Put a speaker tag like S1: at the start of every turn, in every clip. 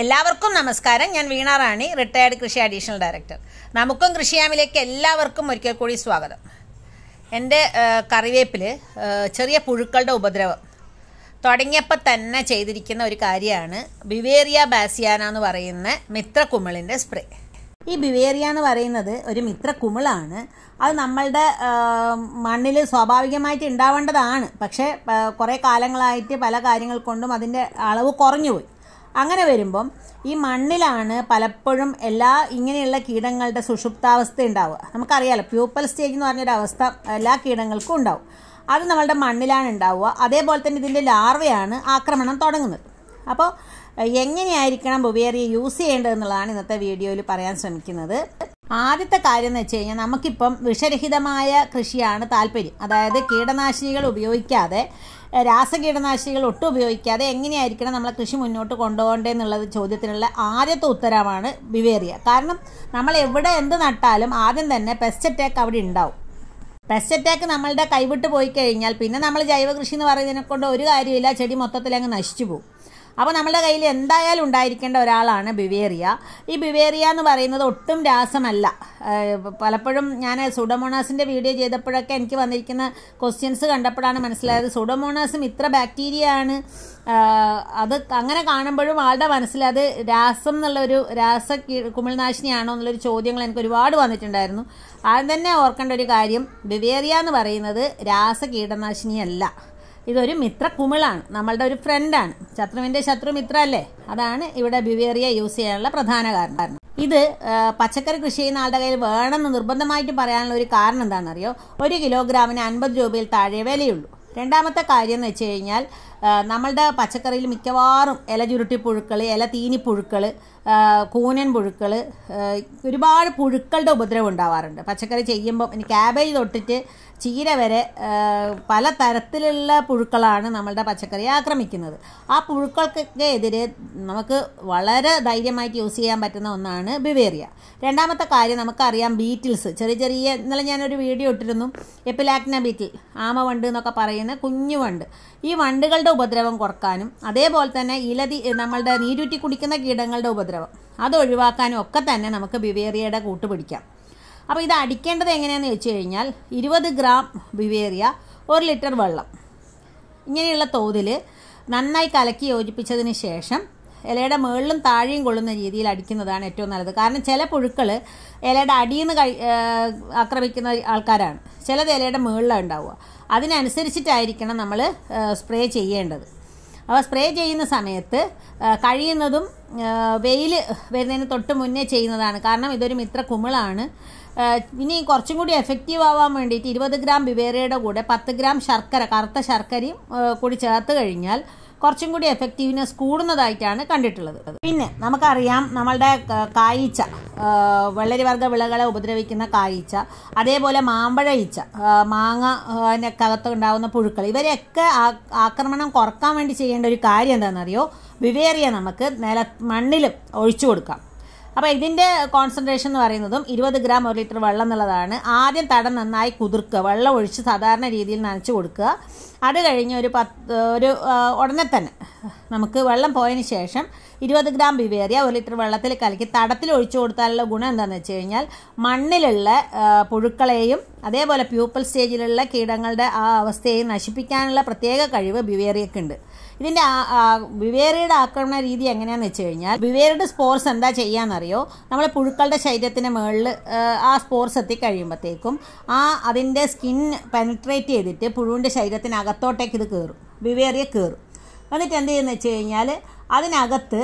S1: എല്ലാവർക്കും നമസ്കാരം ഞാൻ വീണ റാണി റിട്ടയർഡ് കൃഷി അഡീഷണൽ ഡയറക്ടർ നമുക്കും കൃഷിയാമിലേക്ക് എല്ലാവർക്കും ഒരിക്കൽ കൂടി സ്വാഗതം എൻ്റെ കറിവേപ്പിൽ ചെറിയ പുഴുക്കളുടെ ഉപദ്രവം തുടങ്ങിയപ്പോൾ തന്നെ ചെയ്തിരിക്കുന്ന ഒരു കാര്യമാണ് ബിവേറിയ ബാസിയാന എന്ന് പറയുന്ന കുമിളിൻ്റെ സ്പ്രേ ഈ ബിവേറിയ എന്ന് പറയുന്നത് ഒരു കുമിളാണ് അത് നമ്മളുടെ മണ്ണിൽ സ്വാഭാവികമായിട്ട് ഉണ്ടാവേണ്ടതാണ് പക്ഷേ കുറേ കാലങ്ങളായിട്ട് പല കാര്യങ്ങൾ കൊണ്ടും അതിൻ്റെ അളവ് കുറഞ്ഞുപോയി അങ്ങനെ വരുമ്പം ഈ മണ്ണിലാണ് പലപ്പോഴും എല്ലാ ഇങ്ങനെയുള്ള കീടങ്ങളുടെ സുഷുപ്താവസ്ഥ ഉണ്ടാവുക നമുക്കറിയാലോ പ്യൂപ്പൽ സ്റ്റേജ് എന്ന് അവസ്ഥ എല്ലാ കീടങ്ങൾക്കും ഉണ്ടാവും അത് നമ്മളുടെ മണ്ണിലാണ് ഉണ്ടാവുക അതേപോലെ തന്നെ ഇതിൻ്റെ ലാർവയാണ് ആക്രമണം തുടങ്ങുന്നത് അപ്പോൾ എങ്ങനെയായിരിക്കണം ബുവേറിയ യൂസ് ചെയ്യേണ്ടതെന്നുള്ളതാണ് ഇന്നത്തെ വീഡിയോയിൽ പറയാൻ ശ്രമിക്കുന്നത് ആദ്യത്തെ കാര്യം എന്ന് വെച്ച് കഴിഞ്ഞാൽ നമുക്കിപ്പം വിഷരഹിതമായ കൃഷിയാണ് താല്പര്യം അതായത് കീടനാശിനികൾ ഉപയോഗിക്കാതെ രാസകീടനാശിനികൾ ഒട്ടും ഉപയോഗിക്കാതെ എങ്ങനെയായിരിക്കണം നമ്മളെ കൃഷി മുന്നോട്ട് എന്നുള്ളത് ചോദ്യത്തിനുള്ള ആദ്യത്തെ ഉത്തരമാണ് വിവേറിയ കാരണം നമ്മൾ എവിടെ എന്ത് നട്ടാലും ആദ്യം തന്നെ പെസ്റ്റ് അറ്റാക്ക് അവിടെ ഉണ്ടാവും പെസ്റ്റ് അറ്റാക്ക് നമ്മളുടെ കൈവിട്ട് പോയി കഴിഞ്ഞാൽ പിന്നെ നമ്മൾ ജൈവ കൃഷി എന്ന് പറയുന്നതിനെ കൊണ്ട് ഒരു കാര്യമില്ല ചെടി മൊത്തത്തിൽ അങ്ങ് നശിച്ചു പോകും അപ്പോൾ നമ്മുടെ കയ്യിൽ എന്തായാലും ഉണ്ടായിരിക്കേണ്ട ഒരാളാണ് ബിവേറിയ ഈ ബിവേറിയ എന്ന് പറയുന്നത് ഒട്ടും രാസമല്ല പലപ്പോഴും ഞാൻ സുഡമോണാസിൻ്റെ വീഡിയോ ചെയ്തപ്പോഴൊക്കെ എനിക്ക് വന്നിരിക്കുന്ന ക്വസ്റ്റ്യൻസ് കണ്ടപ്പോഴാണ് മനസ്സിലായത് സുഡമോണാസും ഇത്ര ബാക്ടീരിയ ആണ് അത് അങ്ങനെ കാണുമ്പോഴും ആളുടെ മനസ്സിൽ അത് രാസം എന്നുള്ളൊരു രാസ കുമിൾനാശിനിയാണോ എന്നുള്ളൊരു ചോദ്യങ്ങൾ എനിക്ക് ഒരുപാട് വന്നിട്ടുണ്ടായിരുന്നു ആദ്യം തന്നെ ഓർക്കേണ്ട ഒരു കാര്യം ബിവേറിയ എന്ന് പറയുന്നത് രാസ കീടനാശിനിയല്ല ഇതൊരു മിത്ര കുമിളാണ് നമ്മളുടെ ഒരു ഫ്രണ്ടാണ് ശത്രുവിന്റെ ശത്രു മിത്ര അല്ലേ അതാണ് ഇവിടെ ബിവേറിയ യൂസ് ചെയ്യാനുള്ള പ്രധാന കാരണം ഇത് പച്ചക്കറി കൃഷി ചെയ്യുന്ന ആളുടെ കയ്യിൽ വേണമെന്ന് നിർബന്ധമായിട്ട് പറയാനുള്ള ഒരു കാരണം എന്താണെന്നറിയോ ഒരു കിലോഗ്രാമിന് അൻപത് രൂപയിൽ താഴെ വിലയുള്ളൂ രണ്ടാമത്തെ കാര്യം എന്ന് വെച്ച് കഴിഞ്ഞാൽ നമ്മളുടെ പച്ചക്കറിയിൽ മിക്കവാറും ഇല ചുരുട്ടി പുഴുക്കൾ ഇല തീനി പുഴുക്കൾ കൂനൻ പുഴുക്കൾ ഒരുപാട് പുഴുക്കളുടെ ഉപദ്രവം ഉണ്ടാവാറുണ്ട് പച്ചക്കറി ചെയ്യുമ്പോൾ ഇനി ക്യാബേജ് തൊട്ടിട്ട് ചീര വരെ പല തരത്തിലുള്ള പുഴുക്കളാണ് നമ്മളുടെ പച്ചക്കറിയെ ആക്രമിക്കുന്നത് ആ പുഴുക്കൾക്കൊക്കെ എതിരെ നമുക്ക് വളരെ ധൈര്യമായിട്ട് യൂസ് ചെയ്യാൻ പറ്റുന്ന ഒന്നാണ് ബിവേറിയ രണ്ടാമത്തെ കാര്യം നമുക്കറിയാം ബീറ്റിൽസ് ചെറിയ ചെറിയ ഇന്നലെ ഞാനൊരു വീഡിയോ ഇട്ടിരുന്നു എപ്പിലാക്ന ബീറ്റിൽ ആമ വണ്ട് എന്നൊക്കെ പറയുന്ന കുഞ്ഞു വണ്ട് ഈ വണ്ടുകളുടെ ഉപദ്രവം കുറക്കാനും അതേപോലെ തന്നെ ഇലതി നമ്മളുടെ നീരുറ്റി കുടിക്കുന്ന കീടങ്ങളുടെ ഉപദ്രവം അത് ഒഴിവാക്കാനും ഒക്കെ തന്നെ നമുക്ക് ബിവേറിയയുടെ കൂട്ട് പിടിക്കാം അപ്പോൾ ഇത് അടിക്കേണ്ടത് എങ്ങനെയാന്ന് വെച്ച് കഴിഞ്ഞാൽ ഇരുപത് ഗ്രാം ബിവേറിയ ഒരു ലിറ്റർ വെള്ളം ഇങ്ങനെയുള്ള തോതിൽ നന്നായി കലക്കി യോജിപ്പിച്ചതിന് ശേഷം ഇലയുടെ മുകളിലും താഴെയും കൊള്ളുന്ന രീതിയിൽ അടിക്കുന്നതാണ് ഏറ്റവും നല്ലത് കാരണം ചില പുഴുക്കൾ ഇലയുടെ അടിയിൽ നിന്ന് ആക്രമിക്കുന്ന ആൾക്കാരാണ് ചിലത് ഇലയുടെ മുകളിലാണ് ഉണ്ടാവുക അതിനനുസരിച്ചിട്ടായിരിക്കണം നമ്മൾ സ്പ്രേ ചെയ്യേണ്ടത് അപ്പോൾ സ്പ്രേ ചെയ്യുന്ന സമയത്ത് കഴിയുന്നതും വെയിൽ വരുന്നതിന് തൊട്ട് മുന്നേ ചെയ്യുന്നതാണ് കാരണം ഇതൊരു മിത്ര കുമിളാണ് ഇനി കുറച്ചും കൂടി എഫക്റ്റീവ് ആവാൻ വേണ്ടിയിട്ട് ഇരുപത് ഗ്രാം വിവേരയുടെ കൂടെ പത്ത് ഗ്രാം ശർക്കര കറുത്ത ശർക്കരയും കൂടി ചേർത്ത് കഴിഞ്ഞാൽ കുറച്ചും കൂടി എഫക്റ്റീവ്നെസ് കൂടുന്നതായിട്ടാണ് കണ്ടിട്ടുള്ളത് പിന്നെ നമുക്കറിയാം നമ്മളുടെ കായ്ച്ച വെള്ളരിവർഗ വിളകളെ ഉപദ്രവിക്കുന്ന കായ്ച്ച അതേപോലെ മാമ്പഴ ഈച്ച മാങ്ങക്കകത്ത് ഉണ്ടാകുന്ന പുഴുക്കൾ ഇവരെയൊക്കെ ആക്രമണം കുറക്കാൻ വേണ്ടി ചെയ്യേണ്ട ഒരു കാര്യം എന്താണെന്നറിയോ വിവേറിയ നമുക്ക് നില മണ്ണിലും ഒഴിച്ചു കൊടുക്കാം അപ്പോൾ ഇതിൻ്റെ കോൺസെൻട്രേഷൻ എന്ന് പറയുന്നതും ഇരുപത് ഗ്രാം ഒരു ലിറ്റർ വെള്ളം എന്നുള്ളതാണ് ആദ്യം തടം നന്നായി കുതിർക്കുക വെള്ളം ഒഴിച്ച് സാധാരണ രീതിയിൽ നനച്ചു കൊടുക്കുക അത് കഴിഞ്ഞ് ഒരു പത്ത് ഒരു ഉടനെ തന്നെ നമുക്ക് വെള്ളം പോയതിന് ശേഷം ഇരുപത് ഗ്രാം ബിവേറിയ ഒരു ലിറ്റർ വെള്ളത്തിൽ കലക്കി തടത്തിൽ ഒഴിച്ചു കൊടുത്താലുള്ള ഗുണം എന്താണെന്ന് വെച്ച് കഴിഞ്ഞാൽ മണ്ണിലുള്ള പുഴുക്കളെയും അതേപോലെ പ്യൂപ്പൽ സ്റ്റേജിലുള്ള കീടങ്ങളുടെ ആ അവസ്ഥയെ നശിപ്പിക്കാനുള്ള പ്രത്യേക കഴിവ് ബിവേറിയക്കുണ്ട് ഇതിൻ്റെ ബിവേറിയുടെ ആക്രമണ രീതി എങ്ങനെയാണെന്ന് വെച്ച് കഴിഞ്ഞാൽ ബിവേറിയുടെ സ്പോർട്സ് എന്താ ചെയ്യാന്നറിയോ നമ്മൾ പുഴുക്കളുടെ ശരീരത്തിന് മുകളിൽ ആ സ്പോർട്സ് എത്തിക്കഴിയുമ്പോഴത്തേക്കും ആ അതിൻ്റെ സ്കിൻ പെനട്രേറ്റ് ചെയ്തിട്ട് പുഴുവിൻ്റെ ശരീരത്തിനകത്തോട്ടേക്ക് ഇത് കയറും ബിവേറിയ കയറും എന്നിട്ട് എന്ത് ചെയ്യുന്നത് വെച്ച് കഴിഞ്ഞാൽ അതിനകത്ത്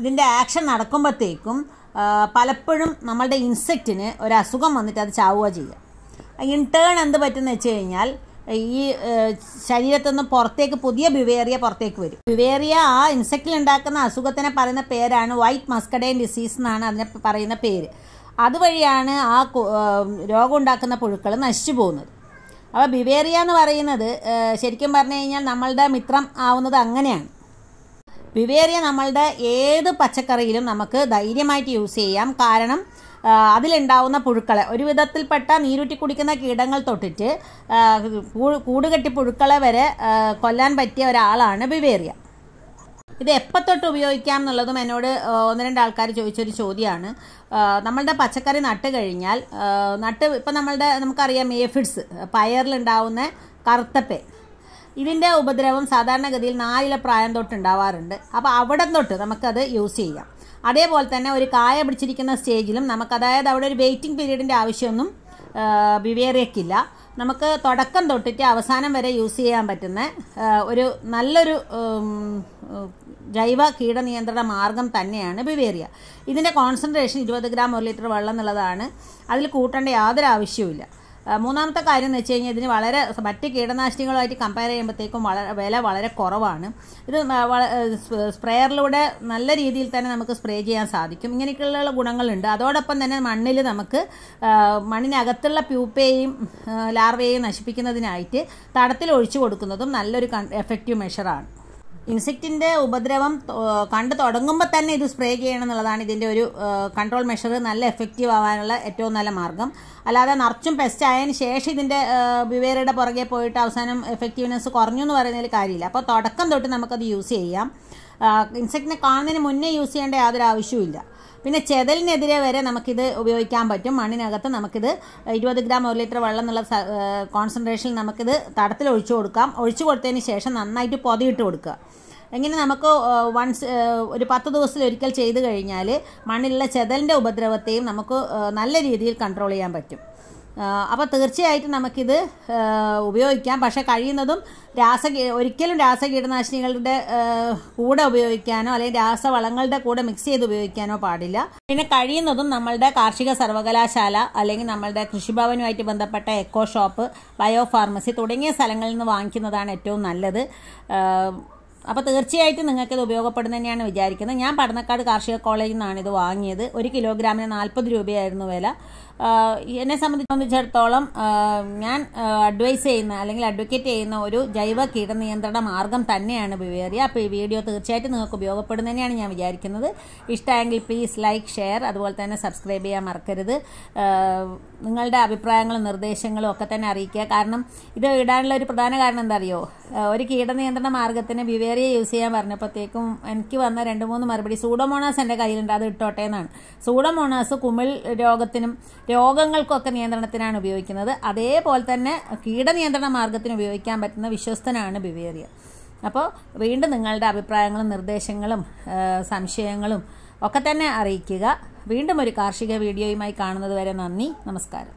S1: ഇതിൻ്റെ ആക്ഷൻ നടക്കുമ്പോഴത്തേക്കും പലപ്പോഴും നമ്മളുടെ ഇൻസെക്റ്റിന് ഒരു അസുഖം വന്നിട്ട് അത് ചാവുക ചെയ്യുക ഇൻടേൺ എന്ത് പറ്റുന്ന വെച്ച് കഴിഞ്ഞാൽ ഈ ശരീരത്തു നിന്ന് പുറത്തേക്ക് പുതിയ ബിവേറിയ പുറത്തേക്ക് വരും ബിവേറിയ ആ ഇൻസെക്റ്റിൽ ഉണ്ടാക്കുന്ന അസുഖത്തിനെ പറയുന്ന പേരാണ് വൈറ്റ് മസ്കഡൈൻ ഡിസീസ് എന്നാണ് അതിനെ പറയുന്ന പേര് അതുവഴിയാണ് ആ രോഗം ഉണ്ടാക്കുന്ന പുഴുക്കൾ നശിച്ചു പോകുന്നത് അപ്പോൾ ബിവേറിയ എന്ന് പറയുന്നത് ശരിക്കും പറഞ്ഞു കഴിഞ്ഞാൽ നമ്മളുടെ മിത്രം ആവുന്നത് അങ്ങനെയാണ് വിവേറിയ നമ്മളുടെ ഏത് പച്ചക്കറിയിലും നമുക്ക് ധൈര്യമായിട്ട് യൂസ് ചെയ്യാം കാരണം അതിലുണ്ടാവുന്ന പുഴുക്കളെ ഒരു വിധത്തിൽപ്പെട്ട നീരുറ്റി കുടിക്കുന്ന കീടങ്ങൾ തൊട്ടിട്ട് കൂടുകെട്ടി പുഴുക്കളെ വരെ കൊല്ലാൻ പറ്റിയ ഒരാളാണ് വിവേറിയ ഇത് എപ്പോൾ തൊട്ട് ഉപയോഗിക്കാം എന്നുള്ളതും എന്നോട് ഒന്ന് രണ്ട് ആൾക്കാർ ചോദിച്ചൊരു ചോദ്യമാണ് നമ്മളുടെ പച്ചക്കറി നട്ട് കഴിഞ്ഞാൽ നട്ട് ഇപ്പം നമ്മളുടെ നമുക്കറിയാം മേഫിഡ്സ് പയറിലുണ്ടാവുന്ന കറുത്തപ്പേ ഇതിൻ്റെ ഉപദ്രവം സാധാരണഗതിയിൽ നാലിലെ പ്രായം തൊട്ടുണ്ടാവാറുണ്ട് അപ്പോൾ അവിടെ തൊട്ട് നമുക്കത് യൂസ് ചെയ്യാം അതേപോലെ തന്നെ ഒരു കായ പിടിച്ചിരിക്കുന്ന സ്റ്റേജിലും നമുക്ക് അതായത് അവിടെ ഒരു വെയിറ്റിംഗ് പീരീഡിൻ്റെ ആവശ്യമൊന്നും ബിവേറിയക്കില്ല നമുക്ക് തുടക്കം തൊട്ടിട്ട് അവസാനം വരെ യൂസ് ചെയ്യാൻ പറ്റുന്ന ഒരു നല്ലൊരു ജൈവ കീടനിയന്ത്രണ മാർഗം തന്നെയാണ് ബിവേറിയ ഇതിൻ്റെ കോൺസെൻട്രേഷൻ ഇരുപത് ഗ്രാം ഒരു ലിറ്റർ വെള്ളം എന്നുള്ളതാണ് അതിൽ കൂട്ടേണ്ട യാതൊരു ആവശ്യവുമില്ല മൂന്നാമത്തെ കാര്യം എന്ന് വെച്ച് കഴിഞ്ഞാൽ ഇതിന് വളരെ മറ്റ് കീടനാശിനികളുമായിട്ട് കമ്പയർ ചെയ്യുമ്പോഴത്തേക്കും വളരെ വില വളരെ കുറവാണ് ഇത് സ്പ്രേയറിലൂടെ നല്ല രീതിയിൽ തന്നെ നമുക്ക് സ്പ്രേ ചെയ്യാൻ സാധിക്കും ഇങ്ങനെയൊക്കെയുള്ള ഗുണങ്ങളുണ്ട് അതോടൊപ്പം തന്നെ മണ്ണിൽ നമുക്ക് മണ്ണിനകത്തുള്ള പ്യൂപ്പയെയും ലാർവയെയും നശിപ്പിക്കുന്നതിനായിട്ട് തടത്തിൽ ഒഴിച്ചു കൊടുക്കുന്നതും നല്ലൊരു എഫക്റ്റീവ് മെഷറാണ് ഇൻസെക്റ്റിൻ്റെ ഉപദ്രവം കണ്ടു തുടങ്ങുമ്പോൾ തന്നെ ഇത് സ്പ്രേ ചെയ്യണം എന്നുള്ളതാണ് ഇതിൻ്റെ ഒരു കൺട്രോൾ മെഷർ നല്ല എഫക്റ്റീവ് ആവാനുള്ള ഏറ്റവും നല്ല മാർഗം അല്ലാതെ നിറച്ചും പെസ്റ്റ് ആയതിനു ശേഷം ഇതിൻ്റെ വിവേരയുടെ പുറകെ പോയിട്ട് അവസാനം എഫക്റ്റീവ്നെസ് കുറഞ്ഞു എന്ന് പറയുന്നതിൽ കാര്യമില്ല അപ്പോൾ തുടക്കം തൊട്ട് നമുക്കത് യൂസ് ചെയ്യാം ഇൻസെക്റ്റിനെ കാണുന്നതിന് മുന്നേ യൂസ് ചെയ്യേണ്ട യാതൊരു ആവശ്യവും പിന്നെ ചെതലിനെതിരെ വരെ നമുക്കിത് ഉപയോഗിക്കാൻ പറ്റും മണ്ണിനകത്ത് നമുക്കിത് ഇരുപത് ഗ്രാം ഒരു ലിറ്റർ വെള്ളം എന്നുള്ള കോൺസെൻട്രേഷനിൽ നമുക്കിത് തടത്തിൽ ഒഴിച്ചു കൊടുക്കാം ഒഴിച്ചു കൊടുത്തതിന് ശേഷം നന്നായിട്ട് പൊതിയിട്ട് കൊടുക്കുക എങ്ങനെ നമുക്ക് വൺസ് ഒരു പത്ത് ദിവസത്തിൽ ഒരിക്കൽ ചെയ്തു കഴിഞ്ഞാൽ മണ്ണിലുള്ള ചെതലിൻ്റെ ഉപദ്രവത്തെയും നമുക്ക് നല്ല രീതിയിൽ കൺട്രോൾ ചെയ്യാൻ പറ്റും അപ്പോൾ തീർച്ചയായിട്ടും നമുക്കിത് ഉപയോഗിക്കാം പക്ഷേ കഴിയുന്നതും രാസ ഒരിക്കലും രാസ കീടനാശിനികളുടെ കൂടെ ഉപയോഗിക്കാനോ അല്ലെങ്കിൽ രാസവളങ്ങളുടെ കൂടെ മിക്സ് ചെയ്ത് ഉപയോഗിക്കാനോ പാടില്ല പിന്നെ കഴിയുന്നതും നമ്മളുടെ കാർഷിക സർവകലാശാല അല്ലെങ്കിൽ നമ്മളുടെ കൃഷിഭവനുമായിട്ട് ബന്ധപ്പെട്ട എക്കോ ഷോപ്പ് ബയോ ഫാർമസി തുടങ്ങിയ സ്ഥലങ്ങളിൽ നിന്ന് വാങ്ങിക്കുന്നതാണ് ഏറ്റവും നല്ലത് അപ്പോൾ തീർച്ചയായിട്ടും നിങ്ങൾക്കിത് ഉപയോഗപ്പെടുന്ന തന്നെയാണ് വിചാരിക്കുന്നത് ഞാൻ പടന്നക്കാട് കാർഷിക കോളേജിൽ നിന്നാണ് ഇത് വാങ്ങിയത് ഒരു കിലോഗ്രാമിന് നാൽപ്പത് രൂപയായിരുന്നു വില എന്നെ സംബന്ധിച്ചിടത്തോളം ഞാൻ അഡ്വൈസ് ചെയ്യുന്ന അല്ലെങ്കിൽ അഡ്വക്കേറ്റ് ചെയ്യുന്ന ഒരു ജൈവ കീടനിയന്ത്രണ മാർഗം തന്നെയാണ് ബിവേറിയ അപ്പോൾ ഈ വീഡിയോ തീർച്ചയായിട്ടും നിങ്ങൾക്ക് ഉപയോഗപ്പെടുന്ന തന്നെയാണ് ഞാൻ വിചാരിക്കുന്നത് ഇഷ്ടമായെങ്കിൽ പ്ലീസ് ലൈക്ക് ഷെയർ അതുപോലെ തന്നെ സബ്സ്ക്രൈബ് ചെയ്യാൻ മറക്കരുത് നിങ്ങളുടെ അഭിപ്രായങ്ങളും നിർദ്ദേശങ്ങളും ഒക്കെ തന്നെ അറിയിക്കുക കാരണം ഇത് ഇടാനുള്ള ഒരു പ്രധാന കാരണം എന്താ അറിയോ ഒരു കീടനിയന്ത്രണ മാർഗത്തിന് ബിവേറിയ വിക്ടോറിയ യൂസ് ചെയ്യാൻ പറഞ്ഞപ്പോഴത്തേക്കും എനിക്ക് വന്ന രണ്ട് മൂന്ന് മറുപടി സൂഡോമോണാസ് എൻ്റെ കയ്യിലുണ്ട് അത് ഇട്ടോട്ടെ എന്നാണ് സൂഡോമോണാസ് കുമിൾ രോഗത്തിനും രോഗങ്ങൾക്കൊക്കെ നിയന്ത്രണത്തിനാണ് ഉപയോഗിക്കുന്നത് അതേപോലെ തന്നെ കീടനിയന്ത്രണ മാർഗത്തിന് ഉപയോഗിക്കാൻ പറ്റുന്ന വിശ്വസ്തനാണ് ബിവേറിയ അപ്പോൾ വീണ്ടും നിങ്ങളുടെ അഭിപ്രായങ്ങളും നിർദ്ദേശങ്ങളും സംശയങ്ങളും ഒക്കെ തന്നെ അറിയിക്കുക വീണ്ടും ഒരു കാർഷിക വീഡിയോയുമായി കാണുന്നത് വരെ നന്ദി നമസ്കാരം